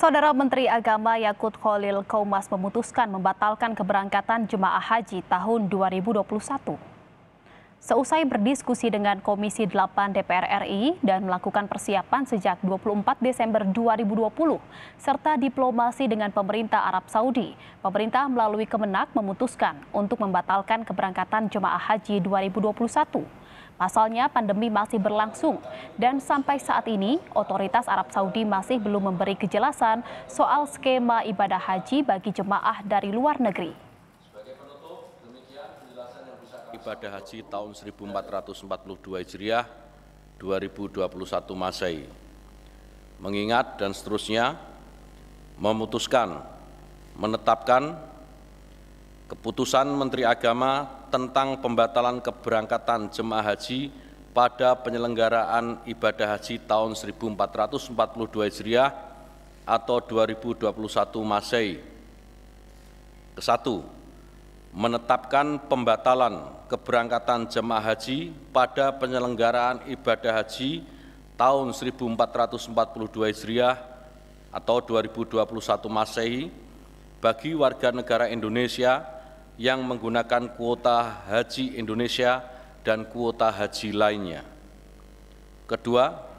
Saudara Menteri Agama Yakut Khalil Kaumas memutuskan membatalkan keberangkatan jemaah haji tahun 2021. Seusai berdiskusi dengan Komisi 8 DPR RI dan melakukan persiapan sejak 24 Desember 2020 serta diplomasi dengan pemerintah Arab Saudi, pemerintah melalui Kemenak memutuskan untuk membatalkan keberangkatan jemaah haji 2021. Pasalnya pandemi masih berlangsung dan sampai saat ini otoritas Arab Saudi masih belum memberi kejelasan soal skema ibadah haji bagi jemaah dari luar negeri ibadah haji tahun 1442 Hijriah 2021 Masehi. Mengingat dan seterusnya memutuskan menetapkan keputusan Menteri Agama tentang pembatalan keberangkatan jemaah haji pada penyelenggaraan ibadah haji tahun 1442 Hijriah atau 2021 Masehi. Kesatu, menetapkan pembatalan keberangkatan jemaah haji pada penyelenggaraan ibadah haji tahun 1442 Hijriah atau 2021 Masehi bagi warga negara Indonesia yang menggunakan kuota haji Indonesia dan kuota haji lainnya. Kedua,